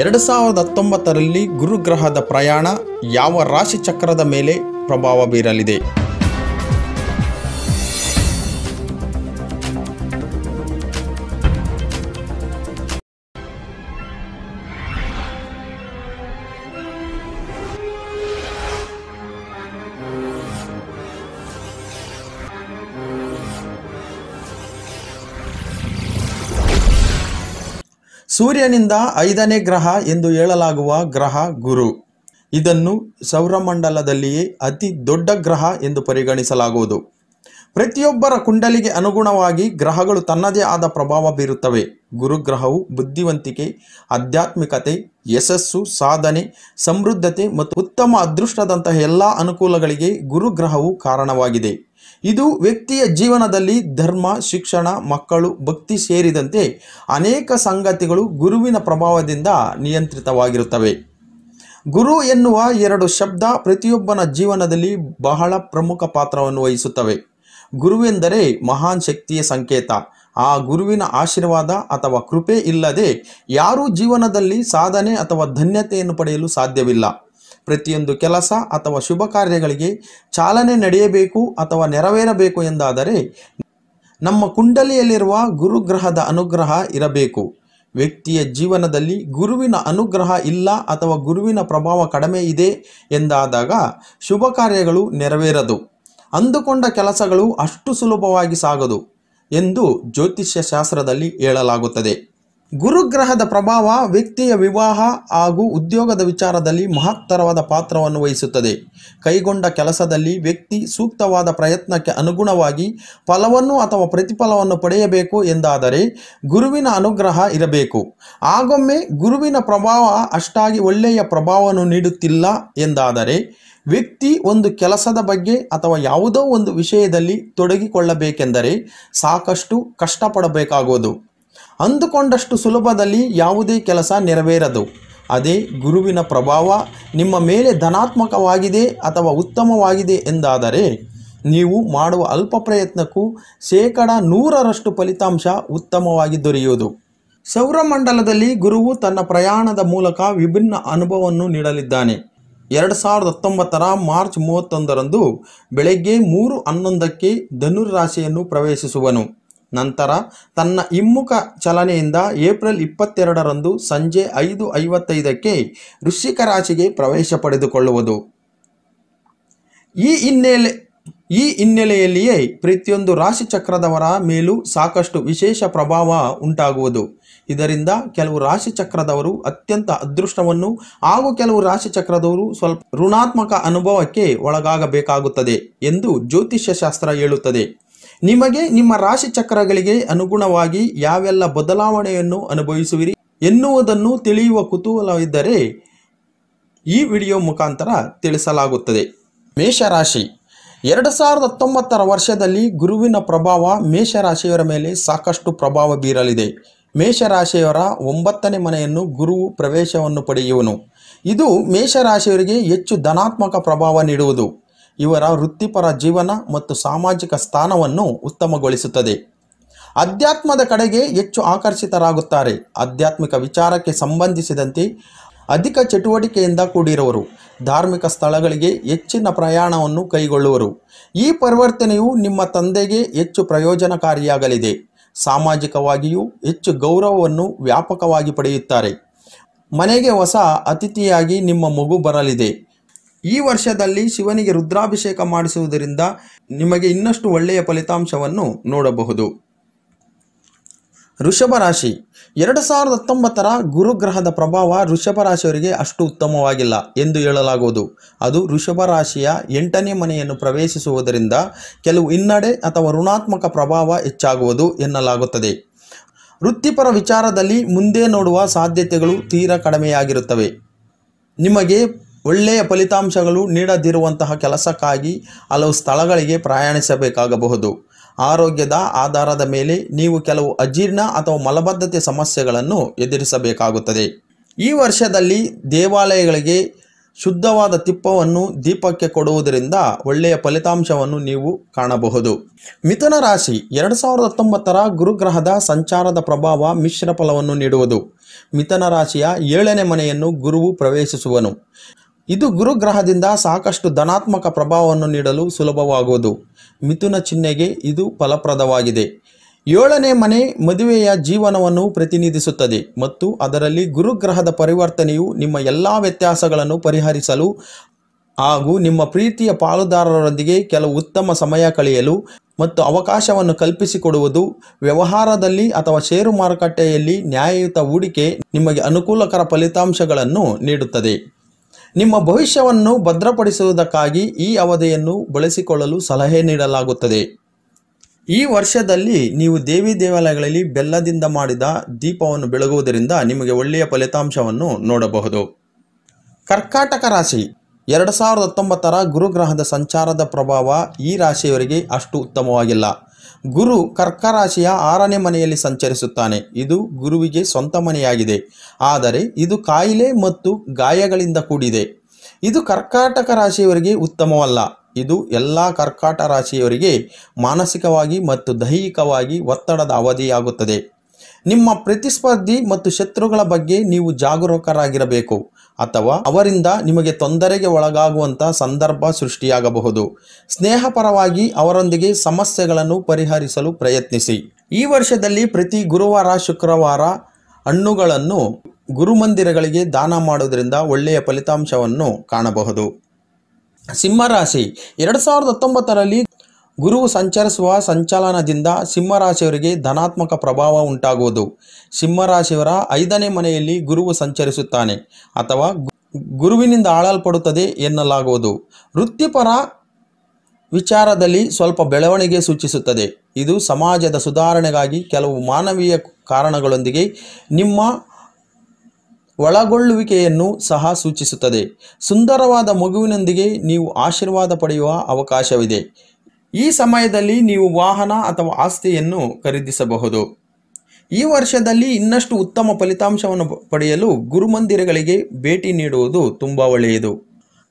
ಎರಡು ಸಾವಿರದ ಹತ್ತೊಂಬತ್ತರಲ್ಲಿ ಗುರುಗ್ರಹದ ಪ್ರಯಾಣ ಯಾವ ರಾಶಿ ಚಕ್ರದ ಮೇಲೆ ಪ್ರಭಾವ ಬೀರಲಿದೆ ಸೂರ್ಯನಿಂದ ಐದನೇ ಗ್ರಹ ಎಂದು ಹೇಳಲಾಗುವ ಗ್ರಹ ಗುರು ಇದನ್ನು ಸೌರಮಂಡಲದಲ್ಲಿಯೇ ಅತಿ ದೊಡ್ಡ ಗ್ರಹ ಎಂದು ಪರಿಗಣಿಸಲಾಗುವುದು ಪ್ರತಿಯೊಬ್ಬರ ಕುಂಡಲಿಗೆ ಅನುಗುಣವಾಗಿ ಗ್ರಹಗಳು ತನ್ನದೇ ಆದ ಪ್ರಭಾವ ಬೀರುತ್ತವೆ ಗುರುಗ್ರಹವು ಬುದ್ಧಿವಂತಿಕೆ ಆಧ್ಯಾತ್ಮಿಕತೆ ಯಶಸ್ಸು ಸಾಧನೆ ಸಮೃದ್ಧತೆ ಮತ್ತು ಉತ್ತಮ ಅದೃಷ್ಟದಂತಹ ಎಲ್ಲ ಅನುಕೂಲಗಳಿಗೆ ಗುರುಗ್ರಹವು ಕಾರಣವಾಗಿದೆ ಇದು ವ್ಯಕ್ತಿಯ ಜೀವನದಲ್ಲಿ ಧರ್ಮ ಶಿಕ್ಷಣ ಮಕ್ಕಳು ಭಕ್ತಿ ಸೇರಿದಂತೆ ಅನೇಕ ಸಂಗತಿಗಳು ಗುರುವಿನ ಪ್ರಭಾವದಿಂದ ನಿಯಂತ್ರಿತವಾಗಿರುತ್ತವೆ ಗುರು ಎನ್ನುವ ಎರಡು ಶಬ್ದ ಪ್ರತಿಯೊಬ್ಬನ ಜೀವನದಲ್ಲಿ ಬಹಳ ಪ್ರಮುಖ ಪಾತ್ರವನ್ನು ವಹಿಸುತ್ತವೆ ಗುರುವೆಂದರೆ ಮಹಾನ್ ಶಕ್ತಿಯ ಸಂಕೇತ ಆ ಗುರುವಿನ ಆಶೀರ್ವಾದ ಅಥವಾ ಕೃಪೆ ಇಲ್ಲದೆ ಯಾರೂ ಜೀವನದಲ್ಲಿ ಸಾಧನೆ ಅಥವಾ ಧನ್ಯತೆಯನ್ನು ಪಡೆಯಲು ಸಾಧ್ಯವಿಲ್ಲ ಪ್ರತಿಯೊಂದು ಕೆಲಸ ಅಥವಾ ಶುಭ ಕಾರ್ಯಗಳಿಗೆ ಚಾಲನೆ ನಡೆಯಬೇಕು ಅಥವಾ ನೆರವೇರಬೇಕು ಎಂದಾದರೆ ನಮ್ಮ ಕುಂಡಲಿಯಲ್ಲಿರುವ ಗುರುಗ್ರಹದ ಅನುಗ್ರಹ ಇರಬೇಕು ವ್ಯಕ್ತಿಯ ಜೀವನದಲ್ಲಿ ಗುರುವಿನ ಅನುಗ್ರಹ ಇಲ್ಲ ಅಥವಾ ಗುರುವಿನ ಪ್ರಭಾವ ಕಡಿಮೆ ಇದೆ ಎಂದಾದಾಗ ಶುಭ ಕಾರ್ಯಗಳು ನೆರವೇರದು ಅಂದುಕೊಂಡ ಕೆಲಸಗಳು ಅಷ್ಟು ಸುಲಭವಾಗಿ ಸಾಗದು ಎಂದು ಜ್ಯೋತಿಷ್ಯ ಶಾಸ್ತ್ರದಲ್ಲಿ ಹೇಳಲಾಗುತ್ತದೆ ಗುರುಗ್ರಹದ ಪ್ರಭಾವ ವ್ಯಕ್ತಿಯ ವಿವಾಹ ಹಾಗೂ ಉದ್ಯೋಗದ ವಿಚಾರದಲ್ಲಿ ಮಹತ್ತರವಾದ ಪಾತ್ರವನ್ನು ವಹಿಸುತ್ತದೆ ಕೈಗೊಂಡ ಕೆಲಸದಲ್ಲಿ ವ್ಯಕ್ತಿ ಸೂಕ್ತವಾದ ಪ್ರಯತ್ನಕ್ಕೆ ಅನುಗುಣವಾಗಿ ಫಲವನ್ನು ಅಥವಾ ಪ್ರತಿಫಲವನ್ನು ಪಡೆಯಬೇಕು ಎಂದಾದರೆ ಗುರುವಿನ ಅನುಗ್ರಹ ಇರಬೇಕು ಆಗೊಮ್ಮೆ ಗುರುವಿನ ಪ್ರಭಾವ ಅಷ್ಟಾಗಿ ಒಳ್ಳೆಯ ಪ್ರಭಾವವನ್ನು ನೀಡುತ್ತಿಲ್ಲ ಎಂದಾದರೆ ವ್ಯಕ್ತಿ ಒಂದು ಕೆಲಸದ ಬಗ್ಗೆ ಅಥವಾ ಯಾವುದೋ ಒಂದು ವಿಷಯದಲ್ಲಿ ತೊಡಗಿಕೊಳ್ಳಬೇಕೆಂದರೆ ಸಾಕಷ್ಟು ಕಷ್ಟಪಡಬೇಕಾಗುವುದು ಅಂದುಕೊಂಡಷ್ಟು ಸುಲಭದಲ್ಲಿ ಯಾವುದೇ ಕೆಲಸ ನೆರವೇರದು ಅದೇ ಗುರುವಿನ ಪ್ರಭಾವ ನಿಮ್ಮ ಮೇಲೆ ಧನಾತ್ಮಕವಾಗಿದೆ ಅಥವಾ ಉತ್ತಮವಾಗಿದೆ ಎಂದಾದರೆ ನೀವು ಮಾಡುವ ಅಲ್ಪ ಪ್ರಯತ್ನಕ್ಕೂ ಶೇಕಡ ನೂರರಷ್ಟು ಫಲಿತಾಂಶ ಉತ್ತಮವಾಗಿ ದೊರೆಯುವುದು ಸೌರಮಂಡಲದಲ್ಲಿ ಗುರುವು ತನ್ನ ಪ್ರಯಾಣದ ಮೂಲಕ ವಿಭಿನ್ನ ಅನುಭವವನ್ನು ನೀಡಲಿದ್ದಾನೆ ಎರಡು ಸಾವಿರದ ಹತ್ತೊಂಬತ್ತರ ಮಾರ್ಚ್ ಮೂವತ್ತೊಂದರಂದು ಬೆಳಗ್ಗೆ ಮೂರು ಹನ್ನೊಂದಕ್ಕೆ ಧನುರ್ ರಾಶಿಯನ್ನು ಪ್ರವೇಶಿಸುವನು ನಂತರ ತನ್ನ ಹಿಮ್ಮುಖ ಚಲನೆಯಿಂದ ಏಪ್ರಿಲ್ ಇಪ್ಪತ್ತೆರಡರಂದು ಸಂಜೆ ಐದು ಐವತ್ತೈದಕ್ಕೆ ವೃಶ್ಚಿಕ ರಾಶಿಗೆ ಪ್ರವೇಶ ಪಡೆದುಕೊಳ್ಳುವುದು ಈ ಹಿನ್ನೆಲೆ ಈ ಹಿನ್ನೆಲೆಯಲ್ಲಿಯೇ ಪ್ರತಿಯೊಂದು ರಾಶಿ ಚಕ್ರದವರ ಮೇಲೂ ಸಾಕಷ್ಟು ವಿಶೇಷ ಪ್ರಭಾವ ಉಂಟಾಗುವುದು ಇದರಿಂದ ಕೆಲವು ರಾಶಿ ಚಕ್ರದವರು ಅತ್ಯಂತ ಅದೃಷ್ಟವನ್ನು ಹಾಗೂ ಕೆಲವು ರಾಶಿ ಚಕ್ರದವರು ಸ್ವಲ್ಪ ಋಣಾತ್ಮಕ ಅನುಭವಕ್ಕೆ ಒಳಗಾಗಬೇಕಾಗುತ್ತದೆ ಎಂದು ಜ್ಯೋತಿಷ್ಯಶಾಸ್ತ್ರ ಹೇಳುತ್ತದೆ ನಿಮಗೆ ನಿಮ್ಮ ರಾಶಿ ಚಕ್ರಗಳಿಗೆ ಅನುಗುಣವಾಗಿ ಯಾವೆಲ್ಲ ಬದಲಾವಣೆಯನ್ನು ಅನುಭವಿಸುವಿರಿ ಎನ್ನುವುದನ್ನು ತಿಳಿಯುವ ಕುತೂಹಲವಿದ್ದರೆ ಈ ವಿಡಿಯೋ ಮುಖಾಂತರ ತಿಳಿಸಲಾಗುತ್ತದೆ ಮೇಷರಾಶಿ ಎರಡು ಸಾವಿರದ ಹತ್ತೊಂಬತ್ತರ ವರ್ಷದಲ್ಲಿ ಗುರುವಿನ ಪ್ರಭಾವ ಮೇಷರಾಶಿಯವರ ಮೇಲೆ ಸಾಕಷ್ಟು ಪ್ರಭಾವ ಬೀರಲಿದೆ ಮೇಷರಾಶಿಯವರ ಒಂಬತ್ತನೇ ಮನೆಯನ್ನು ಗುರುವು ಪ್ರವೇಶವನ್ನು ಪಡೆಯುವನು ಇದು ಮೇಷರಾಶಿಯವರಿಗೆ ಹೆಚ್ಚು ಧನಾತ್ಮಕ ಪ್ರಭಾವ ನೀಡುವುದು ಇವರ ವೃತ್ತಿಪರ ಜೀವನ ಮತ್ತು ಸಾಮಾಜಿಕ ಸ್ಥಾನವನ್ನು ಉತ್ತಮಗೊಳಿಸುತ್ತದೆ ಅಧ್ಯಾತ್ಮದ ಕಡೆಗೆ ಹೆಚ್ಚು ಆಕರ್ಷಿತರಾಗುತ್ತಾರೆ ಆಧ್ಯಾತ್ಮಿಕ ವಿಚಾರಕ್ಕೆ ಸಂಬಂಧಿಸಿದಂತೆ ಅಧಿಕ ಚಟುವಟಿಕೆಯಿಂದ ಕೂಡಿರುವರು ಧಾರ್ಮಿಕ ಸ್ಥಳಗಳಿಗೆ ಹೆಚ್ಚಿನ ಪ್ರಯಾಣವನ್ನು ಕೈಗೊಳ್ಳುವರು ಈ ಪರಿವರ್ತನೆಯು ನಿಮ್ಮ ತಂದೆಗೆ ಹೆಚ್ಚು ಪ್ರಯೋಜನಕಾರಿಯಾಗಲಿದೆ ಸಾಮಾಜಿಕವಾಗಿಯೂ ಹೆಚ್ಚು ಗೌರವವನ್ನು ವ್ಯಾಪಕವಾಗಿ ಪಡೆಯುತ್ತಾರೆ ಮನೆಗೆ ಹೊಸ ಅತಿಥಿಯಾಗಿ ನಿಮ್ಮ ಮಗು ಬರಲಿದೆ ಈ ವರ್ಷದಲ್ಲಿ ಶಿವನಿಗೆ ರುದ್ರಾಭಿಷೇಕ ಮಾಡಿಸುವುದರಿಂದ ನಿಮಗೆ ಇನ್ನಷ್ಟು ಒಳ್ಳೆಯ ಫಲಿತಾಂಶವನ್ನು ನೋಡಬಹುದು ಋಷಭ ರಾಶಿ ಎರಡು ಸಾವಿರದ ಹತ್ತೊಂಬತ್ತರ ಗುರುಗ್ರಹದ ಪ್ರಭಾವ ಋಷಭ ರಾಶಿಯವರಿಗೆ ಅಷ್ಟು ಉತ್ತಮವಾಗಿಲ್ಲ ಎಂದು ಹೇಳಲಾಗುವುದು ಅದು ವೃಷಭ ರಾಶಿಯ ಎಂಟನೇ ಮನೆಯನ್ನು ಪ್ರವೇಶಿಸುವುದರಿಂದ ಕೆಲವು ಹಿನ್ನಡೆ ಅಥವಾ ಋಣಾತ್ಮಕ ಪ್ರಭಾವ ಹೆಚ್ಚಾಗುವುದು ಎನ್ನಲಾಗುತ್ತದೆ ವೃತ್ತಿಪರ ವಿಚಾರದಲ್ಲಿ ಮುಂದೆ ನೋಡುವ ಸಾಧ್ಯತೆಗಳು ತೀರಾ ಕಡಿಮೆಯಾಗಿರುತ್ತವೆ ನಿಮಗೆ ಒಳ್ಳೆಯ ಫಲಿತಾಂಶಗಳು ನೀಡದಿರುವಂತಹ ಕೆಲಸಕ್ಕಾಗಿ ಹಲವು ಸ್ಥಳಗಳಿಗೆ ಪ್ರಯಾಣಿಸಬೇಕಾಗಬಹುದು ಆರೋಗ್ಯದ ಆಧಾರದ ಮೇಲೆ ನೀವು ಕೆಲವು ಅಜೀರ್ಣ ಅಥವಾ ಮಲಬದ್ಧತೆ ಸಮಸ್ಯೆಗಳನ್ನು ಎದುರಿಸಬೇಕಾಗುತ್ತದೆ ಈ ವರ್ಷದಲ್ಲಿ ದೇವಾಲಯಗಳಿಗೆ ಶುದ್ಧವಾದ ತಿಪ್ಪವನ್ನು ದೀಪಕ್ಕೆ ಕೊಡುವುದರಿಂದ ಒಳ್ಳೆಯ ಫಲಿತಾಂಶವನ್ನು ನೀವು ಕಾಣಬಹುದು ಮಿಥುನ ರಾಶಿ ಎರಡು ಸಾವಿರದ ಹತ್ತೊಂಬತ್ತರ ಗುರುಗ್ರಹದ ಸಂಚಾರದ ಪ್ರಭಾವ ಮಿಶ್ರ ಫಲವನ್ನು ನೀಡುವುದು ಮಿಥುನ ರಾಶಿಯ ಏಳನೇ ಮನೆಯನ್ನು ಗುರುವು ಪ್ರವೇಶಿಸುವನು ಇದು ಗುರುಗ್ರಹದಿಂದ ಸಾಕಷ್ಟು ಧನಾತ್ಮಕ ಪ್ರಭಾವವನ್ನು ನೀಡಲು ಸುಲಭವಾಗುವುದು ಮಿಥುನ ಚಿಹ್ನೆಗೆ ಇದು ಫಲಪ್ರದವಾಗಿದೆ ಏಳನೇ ಮನೆ ಮದುವೆಯ ಜೀವನವನ್ನು ಪ್ರತಿನಿಧಿಸುತ್ತದೆ ಮತ್ತು ಅದರಲ್ಲಿ ಗುರುಗ್ರಹದ ಪರಿವರ್ತನೆಯು ನಿಮ್ಮ ಎಲ್ಲ ವ್ಯತ್ಯಾಸಗಳನ್ನು ಪರಿಹರಿಸಲು ಹಾಗೂ ನಿಮ್ಮ ಪ್ರೀತಿಯ ಪಾಲುದಾರರೊಂದಿಗೆ ಕೆಲವು ಉತ್ತಮ ಸಮಯ ಕಳೆಯಲು ಮತ್ತು ಅವಕಾಶವನ್ನು ಕಲ್ಪಿಸಿಕೊಡುವುದು ವ್ಯವಹಾರದಲ್ಲಿ ಅಥವಾ ಷೇರು ಮಾರುಕಟ್ಟೆಯಲ್ಲಿ ನ್ಯಾಯಯುತ ಹೂಡಿಕೆ ನಿಮಗೆ ಅನುಕೂಲಕರ ಫಲಿತಾಂಶಗಳನ್ನು ನೀಡುತ್ತದೆ ನಿಮ್ಮ ಭವಿಷ್ಯವನ್ನು ಭದ್ರಪಡಿಸುವುದಕ್ಕಾಗಿ ಈ ಅವಧಿಯನ್ನು ಬಳಸಿಕೊಳ್ಳಲು ಸಲಹೆ ನೀಡಲಾಗುತ್ತದೆ ಈ ವರ್ಷದಲ್ಲಿ ನೀವು ದೇವಿ ದೇವಾಲಯಗಳಲ್ಲಿ ಬೆಲ್ಲದಿಂದ ಮಾಡಿದ ದೀಪವನ್ನು ಬೆಳಗುವುದರಿಂದ ನಿಮಗೆ ಒಳ್ಳೆಯ ಫಲಿತಾಂಶವನ್ನು ನೋಡಬಹುದು ಕರ್ಕಾಟಕ ರಾಶಿ ಎರಡು ಸಾವಿರದ ಹತ್ತೊಂಬತ್ತರ ಗುರುಗ್ರಹದ ಸಂಚಾರದ ಪ್ರಭಾವ ಈ ರಾಶಿಯವರಿಗೆ ಅಷ್ಟು ಉತ್ತಮವಾಗಿಲ್ಲ ಗುರು ಕರ್ಕರಾಶಿಯ ಆರನೇ ಮನೆಯಲ್ಲಿ ಸಂಚರಿಸುತ್ತಾನೆ ಇದು ಗುರುವಿಗೆ ಸ್ವಂತ ಮನೆಯಾಗಿದೆ ಆದರೆ ಇದು ಕಾಯಿಲೆ ಮತ್ತು ಗಾಯಗಳಿಂದ ಕೂಡಿದೆ ಇದು ಕರ್ಕಾಟಕ ರಾಶಿಯವರಿಗೆ ಉತ್ತಮವಲ್ಲ ಇದು ಎಲ್ಲ ಕರ್ಕಾಟ ರಾಶಿಯವರಿಗೆ ಮಾನಸಿಕವಾಗಿ ಮತ್ತು ದೈಹಿಕವಾಗಿ ಒತ್ತಡದ ಅವಧಿಯಾಗುತ್ತದೆ ನಿಮ್ಮ ಪ್ರತಿಸ್ಪರ್ಧಿ ಮತ್ತು ಶತ್ರುಗಳ ಬಗ್ಗೆ ನೀವು ಜಾಗರೂಕರಾಗಿರಬೇಕು ಅಥವಾ ಅವರಿಂದ ನಿಮಗೆ ತೊಂದರೆಗೆ ಒಳಗಾಗುವಂತಹ ಸಂದರ್ಭ ಸೃಷ್ಟಿಯಾಗಬಹುದು ಸ್ನೇಹಪರವಾಗಿ ಅವರೊಂದಿಗೆ ಸಮಸ್ಯೆಗಳನ್ನು ಪರಿಹರಿಸಲು ಪ್ರಯತ್ನಿಸಿ ಈ ವರ್ಷದಲ್ಲಿ ಪ್ರತಿ ಗುರುವಾರ ಶುಕ್ರವಾರ ಹಣ್ಣುಗಳನ್ನು ಗುರುಮಂದಿರಗಳಿಗೆ ದಾನ ಮಾಡುವುದರಿಂದ ಒಳ್ಳೆಯ ಫಲಿತಾಂಶವನ್ನು ಕಾಣಬಹುದು ಸಿಂಹರಾಶಿ ಎರಡು ಸಾವಿರದ ಹತ್ತೊಂಬತ್ತರಲ್ಲಿ ಗುರು ಸಂಚರಿಸುವ ಸಂಚಲನದಿಂದ ಸಿಂಹರಾಶಿಯವರಿಗೆ ಧನಾತ್ಮಕ ಪ್ರಭಾವ ಉಂಟಾಗುವುದು ಸಿಂಹರಾಶಿಯವರ ಐದನೇ ಮನೆಯಲ್ಲಿ ಗುರುವು ಸಂಚರಿಸುತ್ತಾನೆ ಅಥವಾ ಗುರುವಿನಿಂದ ಆಳಲ್ಪಡುತ್ತದೆ ಎನ್ನಲಾಗುವುದು ವೃತ್ತಿಪರ ವಿಚಾರದಲ್ಲಿ ಸ್ವಲ್ಪ ಬೆಳವಣಿಗೆ ಸೂಚಿಸುತ್ತದೆ ಇದು ಸಮಾಜದ ಸುಧಾರಣೆಗಾಗಿ ಕೆಲವು ಮಾನವೀಯ ಕಾರಣಗಳೊಂದಿಗೆ ನಿಮ್ಮ ಒಳಗೊಳ್ಳುವಿಕೆಯನ್ನು ಸಹ ಸೂಚಿಸುತ್ತದೆ ಸುಂದರವಾದ ಮಗುವಿನೊಂದಿಗೆ ನೀವು ಆಶೀರ್ವಾದ ಪಡೆಯುವ ಅವಕಾಶವಿದೆ ಈ ಸಮಯದಲ್ಲಿ ನೀವು ವಾಹನ ಅಥವಾ ಆಸ್ತಿಯನ್ನು ಖರೀದಿಸಬಹುದು ಈ ವರ್ಷದಲ್ಲಿ ಇನ್ನಷ್ಟು ಉತ್ತಮ ಫಲಿತಾಂಶವನ್ನು ಪಡೆಯಲು ಗುರುಮಂದಿರಗಳಿಗೆ ಭೇಟಿ ನೀಡುವುದು ತುಂಬ ಒಳ್ಳೆಯದು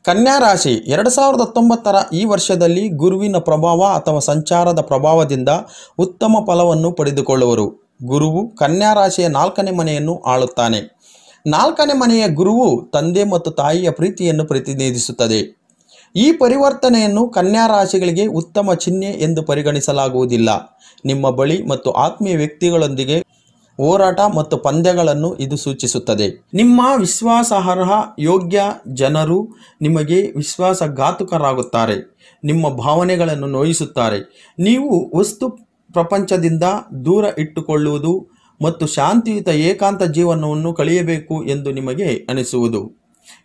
ಕನ್ಯಾ ರಾಶಿ ಎರಡು ಸಾವಿರದ ಹತ್ತೊಂಬತ್ತರ ಈ ವರ್ಷದಲ್ಲಿ ಗುರುವಿನ ಪ್ರಭಾವ ಅಥವಾ ಸಂಚಾರದ ಪ್ರಭಾವದಿಂದ ಉತ್ತಮ ಫಲವನ್ನು ಪಡೆದುಕೊಳ್ಳುವರು ಗುರುವು ಕನ್ಯಾ ರಾಶಿಯ ನಾಲ್ಕನೇ ಮನೆಯನ್ನು ಆಳುತ್ತಾನೆ ನಾಲ್ಕನೇ ಮನೆಯ ಗುರುವು ತಂದೆ ಮತ್ತು ತಾಯಿಯ ಪ್ರೀತಿಯನ್ನು ಪ್ರತಿನಿಧಿಸುತ್ತದೆ ಈ ಪರಿವರ್ತನೆಯನ್ನು ಕನ್ಯಾ ರಾಶಿಗಳಿಗೆ ಉತ್ತಮ ಚಿಹ್ನೆ ಎಂದು ಪರಿಗಣಿಸಲಾಗುವುದಿಲ್ಲ ನಿಮ್ಮ ಬಳಿ ಮತ್ತು ಆತ್ಮೀಯ ವ್ಯಕ್ತಿಗಳೊಂದಿಗೆ ಹೋರಾಟ ಮತ್ತು ಪಂದ್ಯಗಳನ್ನು ಇದು ಸೂಚಿಸುತ್ತದೆ ನಿಮ್ಮ ವಿಶ್ವಾಸಾರ್ಹ ಯೋಗ್ಯ ಜನರು ನಿಮಗೆ ವಿಶ್ವಾಸಘಾತುಕರಾಗುತ್ತಾರೆ ನಿಮ್ಮ ಭಾವನೆಗಳನ್ನು ನೋಯಿಸುತ್ತಾರೆ ನೀವು ವಸ್ತು ಪ್ರಪಂಚದಿಂದ ದೂರ ಇಟ್ಟುಕೊಳ್ಳುವುದು ಮತ್ತು ಶಾಂತಿಯುತ ಏಕಾಂತ ಜೀವನವನ್ನು ಕಳೆಯಬೇಕು ಎಂದು ನಿಮಗೆ ಅನಿಸುವುದು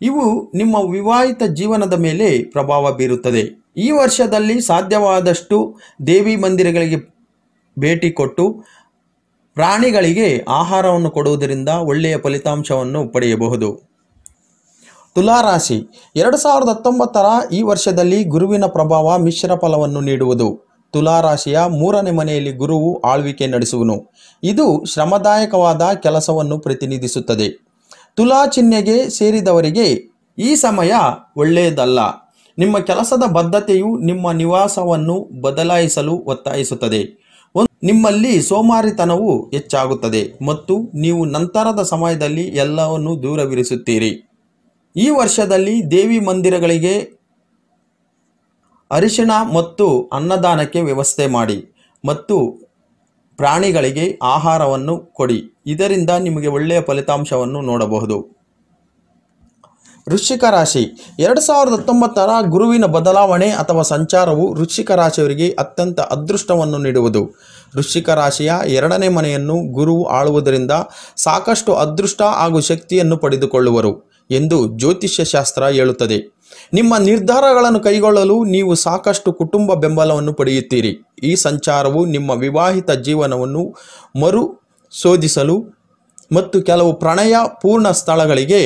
ಇವು ನಿಮ್ಮ ವಿವಾಹಿತ ಜೀವನದ ಮೇಲೆ ಪ್ರಭಾವ ಬೀರುತ್ತದೆ ಈ ವರ್ಷದಲ್ಲಿ ಸಾಧ್ಯವಾದಷ್ಟು ದೇವಿ ಮಂದಿರಗಳಿಗೆ ಭೇಟಿ ಕೊಟ್ಟು ಪ್ರಾಣಿಗಳಿಗೆ ಆಹಾರವನ್ನು ಕೊಡುವುದರಿಂದ ಒಳ್ಳೆಯ ಫಲಿತಾಂಶವನ್ನು ಪಡೆಯಬಹುದು ತುಲಾರಾಶಿ ಎರಡು ಸಾವಿರದ ಹತ್ತೊಂಬತ್ತರ ಈ ವರ್ಷದಲ್ಲಿ ಗುರುವಿನ ಪ್ರಭಾವ ಮಿಶ್ರ ಫಲವನ್ನು ನೀಡುವುದು ತುಲಾರಾಶಿಯ ಮೂರನೇ ಮನೆಯಲ್ಲಿ ಗುರುವು ಆಳ್ವಿಕೆ ನಡೆಸುವನು ಇದು ಶ್ರಮದಾಯಕವಾದ ಕೆಲಸವನ್ನು ಪ್ರತಿನಿಧಿಸುತ್ತದೆ ತುಲಾ ಚಿಹ್ನೆಗೆ ಸೇರಿದವರಿಗೆ ಈ ಸಮಯ ಒಳ್ಳೆಯದಲ್ಲ ನಿಮ್ಮ ಕೆಲಸದ ಬದ್ಧತೆಯು ನಿಮ್ಮ ನಿವಾಸವನ್ನು ಬದಲಾಯಿಸಲು ಒತ್ತಾಯಿಸುತ್ತದೆ ನಿಮ್ಮಲ್ಲಿ ಸೋಮಾರಿತನವು ಹೆಚ್ಚಾಗುತ್ತದೆ ಮತ್ತು ನೀವು ನಂತರದ ಸಮಯದಲ್ಲಿ ಎಲ್ಲವನ್ನು ದೂರವಿರಿಸುತ್ತೀರಿ ಈ ವರ್ಷದಲ್ಲಿ ದೇವಿ ಮಂದಿರಗಳಿಗೆ ಅರಿಶಿಣ ಮತ್ತು ಅನ್ನದಾನಕ್ಕೆ ವ್ಯವಸ್ಥೆ ಮಾಡಿ ಮತ್ತು ಪ್ರಾಣಿಗಳಿಗೆ ಆಹಾರವನ್ನು ಕೊಡಿ ಇದರಿಂದ ನಿಮಗೆ ಒಳ್ಳೆಯ ಫಲಿತಾಂಶವನ್ನು ನೋಡಬಹುದು ವೃಶ್ಚಿಕ ರಾಶಿ ಎರಡು ಸಾವಿರದ ಹತ್ತೊಂಬತ್ತರ ಗುರುವಿನ ಬದಲಾವಣೆ ಅಥವಾ ಸಂಚಾರವು ವೃಶ್ಚಿಕ ರಾಶಿಯವರಿಗೆ ಅತ್ಯಂತ ಅದೃಷ್ಟವನ್ನು ನೀಡುವುದು ವೃಶ್ಚಿಕ ರಾಶಿಯ ಎರಡನೇ ಮನೆಯನ್ನು ಗುರು ಆಳುವುದರಿಂದ ಸಾಕಷ್ಟು ಅದೃಷ್ಟ ಹಾಗೂ ಶಕ್ತಿಯನ್ನು ಪಡೆದುಕೊಳ್ಳುವರು ಎಂದು ಜ್ಯೋತಿಷ್ಯ ಶಾಸ್ತ್ರ ಹೇಳುತ್ತದೆ ನಿಮ್ಮ ನಿರ್ಧಾರಗಳನ್ನು ಕೈಗೊಳ್ಳಲು ನೀವು ಸಾಕಷ್ಟು ಕುಟುಂಬ ಬೆಂಬಲವನ್ನು ಪಡೆಯುತ್ತೀರಿ ಈ ಸಂಚಾರವು ನಿಮ್ಮ ವಿವಾಹಿತ ಜೀವನವನ್ನು ಮರು ಶೋಧಿಸಲು ಮತ್ತು ಕೆಲವು ಪ್ರಣಯ ಪೂರ್ಣ ಸ್ಥಳಗಳಿಗೆ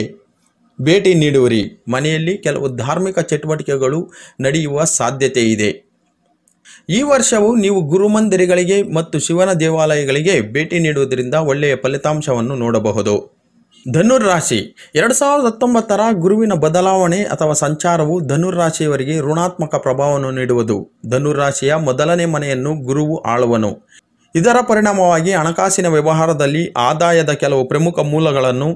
ಭೇಟಿ ನೀಡುವಿರಿ ಮನೆಯಲ್ಲಿ ಕೆಲವು ಧಾರ್ಮಿಕ ಚಟುವಟಿಕೆಗಳು ನಡೆಯುವ ಸಾಧ್ಯತೆ ಇದೆ ಈ ವರ್ಷವು ನೀವು ಗುರುಮಂದಿರಗಳಿಗೆ ಮತ್ತು ಶಿವನ ದೇವಾಲಯಗಳಿಗೆ ಭೇಟಿ ನೀಡುವುದರಿಂದ ಒಳ್ಳೆಯ ಫಲಿತಾಂಶವನ್ನು ನೋಡಬಹುದು ರಾಶಿ ಎರಡು ಸಾವಿರದ ಹತ್ತೊಂಬತ್ತರ ಗುರುವಿನ ಬದಲಾವಣೆ ಅಥವಾ ಸಂಚಾರವು ಧನುರ್ ರಾಶಿಯವರಿಗೆ ಋಣಾತ್ಮಕ ಪ್ರಭಾವವನ್ನು ನೀಡುವುದು ರಾಶಿಯ ಮೊದಲನೇ ಮನೆಯನ್ನು ಗುರುವು ಆಳುವನು ಇದರ ಪರಿಣಾಮವಾಗಿ ಹಣಕಾಸಿನ ವ್ಯವಹಾರದಲ್ಲಿ ಆದಾಯದ ಕೆಲವು ಪ್ರಮುಖ ಮೂಲಗಳನ್ನು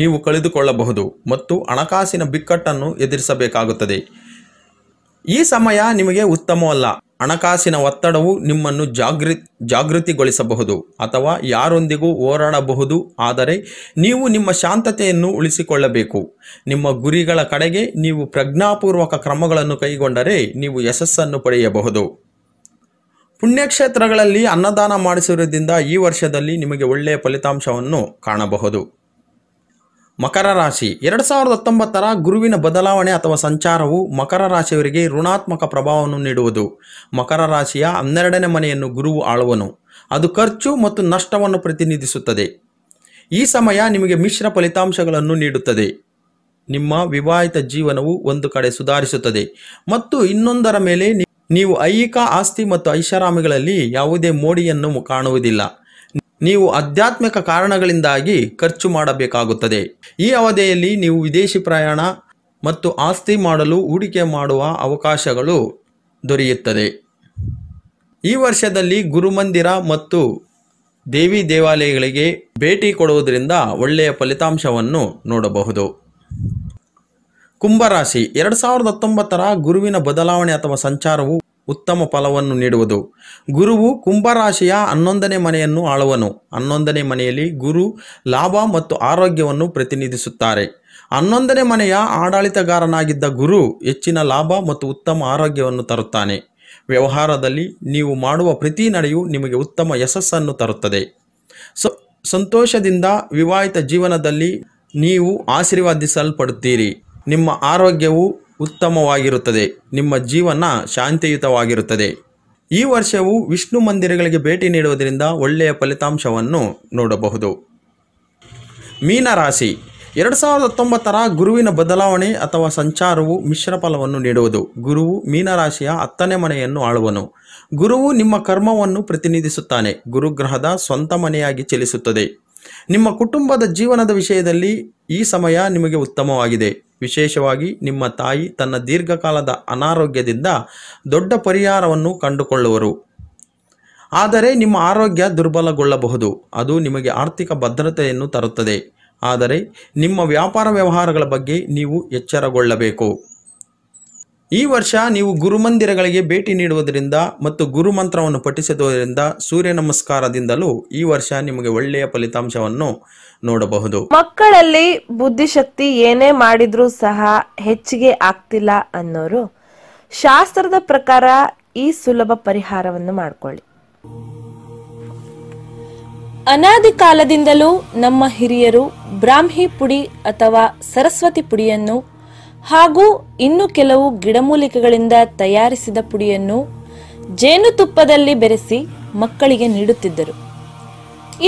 ನೀವು ಕಳೆದುಕೊಳ್ಳಬಹುದು ಮತ್ತು ಹಣಕಾಸಿನ ಬಿಕ್ಕಟ್ಟನ್ನು ಎದುರಿಸಬೇಕಾಗುತ್ತದೆ ಈ ಸಮಯ ನಿಮಗೆ ಉತ್ತಮವಲ್ಲ ಹಣಕಾಸಿನ ಒತ್ತಡವು ನಿಮ್ಮನ್ನು ಜಾಗೃತ್ ಜಾಗೃತಿಗೊಳಿಸಬಹುದು ಅಥವಾ ಯಾರೊಂದಿಗೂ ಹೋರಾಡಬಹುದು ಆದರೆ ನೀವು ನಿಮ್ಮ ಶಾಂತತೆಯನ್ನು ಉಳಿಸಿಕೊಳ್ಳಬೇಕು ನಿಮ್ಮ ಗುರಿಗಳ ಕಡೆಗೆ ನೀವು ಪ್ರಜ್ಞಾಪೂರ್ವಕ ಕ್ರಮಗಳನ್ನು ಕೈಗೊಂಡರೆ ನೀವು ಯಶಸ್ಸನ್ನು ಪಡೆಯಬಹುದು ಪುಣ್ಯಕ್ಷೇತ್ರಗಳಲ್ಲಿ ಅನ್ನದಾನ ಮಾಡಿಸುವುದರಿಂದ ಈ ವರ್ಷದಲ್ಲಿ ನಿಮಗೆ ಒಳ್ಳೆಯ ಫಲಿತಾಂಶವನ್ನು ಕಾಣಬಹುದು ಮಕರ ರಾಶಿ ಎರಡು ಸಾವಿರದ ಹತ್ತೊಂಬತ್ತರ ಗುರುವಿನ ಬದಲಾವಣೆ ಅಥವಾ ಸಂಚಾರವು ಮಕರ ರಾಶಿಯವರಿಗೆ ಋಣಾತ್ಮಕ ಪ್ರಭಾವವನ್ನು ನೀಡುವುದು ಮಕರ ರಾಶಿಯ ಹನ್ನೆರಡನೇ ಮನೆಯನ್ನು ಗುರುವು ಆಳುವನು ಅದು ಖರ್ಚು ಮತ್ತು ನಷ್ಟವನ್ನು ಪ್ರತಿನಿಧಿಸುತ್ತದೆ ಈ ಸಮಯ ನಿಮಗೆ ಮಿಶ್ರ ಫಲಿತಾಂಶಗಳನ್ನು ನೀಡುತ್ತದೆ ನಿಮ್ಮ ವಿವಾಹಿತ ಜೀವನವು ಒಂದು ಕಡೆ ಸುಧಾರಿಸುತ್ತದೆ ಮತ್ತು ಇನ್ನೊಂದರ ಮೇಲೆ ನೀವು ಐಹಿಕ ಆಸ್ತಿ ಮತ್ತು ಐಷಾರಾಮಿಗಳಲ್ಲಿ ಯಾವುದೇ ಮೋಡಿಯನ್ನು ಕಾಣುವುದಿಲ್ಲ ನೀವು ಆಧ್ಯಾತ್ಮಿಕ ಕಾರಣಗಳಿಂದಾಗಿ ಖರ್ಚು ಮಾಡಬೇಕಾಗುತ್ತದೆ ಈ ಅವಧಿಯಲ್ಲಿ ನೀವು ವಿದೇಶಿ ಪ್ರಯಾಣ ಮತ್ತು ಆಸ್ತಿ ಮಾಡಲು ಹೂಡಿಕೆ ಮಾಡುವ ಅವಕಾಶಗಳು ದೊರೆಯುತ್ತದೆ ಈ ವರ್ಷದಲ್ಲಿ ಗುರುಮಂದಿರ ಮತ್ತು ದೇವಿ ದೇವಾಲಯಗಳಿಗೆ ಭೇಟಿ ಕೊಡುವುದರಿಂದ ಒಳ್ಳೆಯ ಫಲಿತಾಂಶವನ್ನು ನೋಡಬಹುದು ಕುಂಭರಾಶಿ ಎರಡು ಸಾವಿರದ ಹತ್ತೊಂಬತ್ತರ ಗುರುವಿನ ಬದಲಾವಣೆ ಅಥವಾ ಸಂಚಾರವು ಉತ್ತಮ ಫಲವನ್ನು ನೀಡುವುದು ಗುರುವು ಕುಂಭರಾಶಿಯ ಹನ್ನೊಂದನೇ ಮನೆಯನ್ನು ಆಳುವನು ಹನ್ನೊಂದನೇ ಮನೆಯಲ್ಲಿ ಗುರು ಲಾಭ ಮತ್ತು ಆರೋಗ್ಯವನ್ನು ಪ್ರತಿನಿಧಿಸುತ್ತಾರೆ ಹನ್ನೊಂದನೇ ಮನೆಯ ಆಡಳಿತಗಾರನಾಗಿದ್ದ ಗುರು ಹೆಚ್ಚಿನ ಲಾಭ ಮತ್ತು ಉತ್ತಮ ಆರೋಗ್ಯವನ್ನು ತರುತ್ತಾನೆ ವ್ಯವಹಾರದಲ್ಲಿ ನೀವು ಮಾಡುವ ಪ್ರತಿ ನಡೆಯು ನಿಮಗೆ ಉತ್ತಮ ಯಶಸ್ಸನ್ನು ತರುತ್ತದೆ ಸಂತೋಷದಿಂದ ವಿವಾಹಿತ ಜೀವನದಲ್ಲಿ ನೀವು ಆಶೀರ್ವಾದಿಸಲ್ಪಡುತ್ತೀರಿ ನಿಮ್ಮ ಆರೋಗ್ಯವು ಉತ್ತಮವಾಗಿರುತ್ತದೆ ನಿಮ್ಮ ಜೀವನ ಶಾಂತಿಯುತವಾಗಿರುತ್ತದೆ ಈ ವರ್ಷವು ವಿಷ್ಣು ಮಂದಿರಗಳಿಗೆ ಭೇಟಿ ನೀಡುವುದರಿಂದ ಒಳ್ಳೆಯ ಫಲಿತಾಂಶವನ್ನು ನೋಡಬಹುದು ಮೀನರಾಶಿ ಎರಡು ಸಾವಿರದ ಹತ್ತೊಂಬತ್ತರ ಗುರುವಿನ ಬದಲಾವಣೆ ಅಥವಾ ಸಂಚಾರವು ಮಿಶ್ರ ಫಲವನ್ನು ನೀಡುವುದು ಗುರುವು ಮೀನರಾಶಿಯ ಹತ್ತನೇ ಮನೆಯನ್ನು ಆಳುವನು ಗುರುವು ನಿಮ್ಮ ಕರ್ಮವನ್ನು ಪ್ರತಿನಿಧಿಸುತ್ತಾನೆ ಗುರುಗ್ರಹದ ಸ್ವಂತ ಮನೆಯಾಗಿ ಚಲಿಸುತ್ತದೆ ನಿಮ್ಮ ಕುಟುಂಬದ ಜೀವನದ ವಿಷಯದಲ್ಲಿ ಈ ಸಮಯ ನಿಮಗೆ ಉತ್ತಮವಾಗಿದೆ ವಿಶೇಷವಾಗಿ ನಿಮ್ಮ ತಾಯಿ ತನ್ನ ದೀರ್ಘಕಾಲದ ಅನಾರೋಗ್ಯದಿಂದ ದೊಡ್ಡ ಪರಿಹಾರವನ್ನು ಕಂಡುಕೊಳ್ಳುವರು ಆದರೆ ನಿಮ್ಮ ಆರೋಗ್ಯ ದುರ್ಬಲಗೊಳ್ಳಬಹುದು ಅದು ನಿಮಗೆ ಆರ್ಥಿಕ ಭದ್ರತೆಯನ್ನು ತರುತ್ತದೆ ಆದರೆ ನಿಮ್ಮ ವ್ಯಾಪಾರ ವ್ಯವಹಾರಗಳ ಬಗ್ಗೆ ನೀವು ಎಚ್ಚರಗೊಳ್ಳಬೇಕು ಈ ವರ್ಷ ನೀವು ಗುರುಮಂದಿರಗಳಿಗೆ ಭೇಟಿ ನೀಡುವುದರಿಂದ ಮತ್ತು ಗುರುಮಂತ್ರವನ್ನು ಪಠಿಸುವುದರಿಂದ ಸೂರ್ಯ ನಮಸ್ಕಾರದಿಂದಲೂ ಈ ವರ್ಷ ನಿಮಗೆ ಒಳ್ಳೆಯ ಫಲಿತಾಂಶವನ್ನು ನೋಡಬಹುದು ಮಕ್ಕಳಲ್ಲಿ ಬುದ್ಧಿಶಕ್ತಿ ಏನೇ ಮಾಡಿದ್ರೂ ಸಹ ಹೆಚ್ಚಿಗೆ ಆಗ್ತಿಲ್ಲ ಅನ್ನೋರು ಶಾಸ್ತ್ರದ ಪ್ರಕಾರ ಈ ಸುಲಭ ಪರಿಹಾರವನ್ನು ಮಾಡಿಕೊಳ್ಳಿ ಅನಾದಿ ಕಾಲದಿಂದಲೂ ನಮ್ಮ ಹಿರಿಯರು ಬ್ರಾಹ್ಮಿ ಪುಡಿ ಅಥವಾ ಸರಸ್ವತಿ ಪುಡಿಯನ್ನು ಹಾಗೂ ಇನ್ನು ಕೆಲವು ಗಿಡಮೂಲಿಕೆಗಳಿಂದ ತಯಾರಿಸಿದ ಪುಡಿಯನ್ನು ಜೇನುತುಪ್ಪದಲ್ಲಿ ಬೆರೆಸಿ ಮಕ್ಕಳಿಗೆ ನೀಡುತ್ತಿದ್ದರು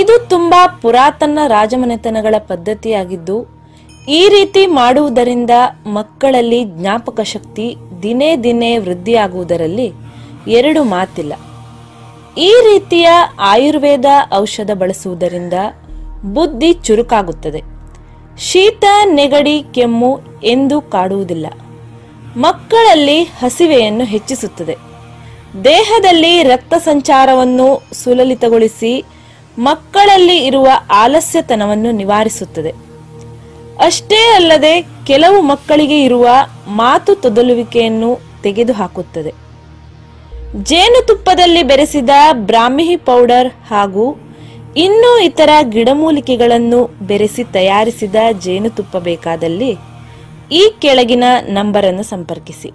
ಇದು ತುಂಬಾ ಪುರಾತನ ರಾಜಮನೆತನಗಳ ಪದ್ಧತಿಯಾಗಿದ್ದು ಈ ರೀತಿ ಮಾಡುವುದರಿಂದ ಮಕ್ಕಳಲ್ಲಿ ಜ್ಞಾಪಕ ಶಕ್ತಿ ದಿನೇ ದಿನೇ ವೃದ್ಧಿಯಾಗುವುದರಲ್ಲಿ ಎರಡು ಮಾತಿಲ್ಲ ಈ ರೀತಿಯ ಆಯುರ್ವೇದ ಔಷಧ ಬಳಸುವುದರಿಂದ ಬುದ್ಧಿ ಚುರುಕಾಗುತ್ತದೆ ಶೀತ ನೆಗಡಿ ಕೆಮ್ಮು ಎಂದು ಕಾಡುವುದಿಲ್ಲ ಮಕ್ಕಳಲ್ಲಿ ಹಸಿವೆಯನ್ನು ಹೆಚ್ಚಿಸುತ್ತದೆ ದೇಹದಲ್ಲಿ ರಕ್ತ ಸಂಚಾರವನ್ನು ಸುಲಲಿತಗೊಳಿಸಿ ಮಕ್ಕಳಲ್ಲಿ ಇರುವ ಆಲಸ್ಯತನವನ್ನು ನಿವಾರಿಸುತ್ತದೆ ಅಷ್ಟೇ ಅಲ್ಲದೆ ಕೆಲವು ಮಕ್ಕಳಿಗೆ ಇರುವ ಮಾತು ತೊದಲುವಿಕೆಯನ್ನು ತೆಗೆದುಹಾಕುತ್ತದೆ ಜೇನುತುಪ್ಪದಲ್ಲಿ ಬೆರೆಸಿದ ಬ್ರಾಹ್ಮಿ ಪೌಡರ್ ಹಾಗೂ ಇನ್ನೂ ಇತರ ಗಿಡಮೂಲಿಕೆಗಳನ್ನು ಬೆರೆಸಿ ತಯಾರಿಸಿದ ಜೇನುತುಪ್ಪ ಬೇಕಾದಲ್ಲಿ ಈ ಕೆಳಗಿನ ನಂಬರನ್ನು ಸಂಪರ್ಕಿಸಿ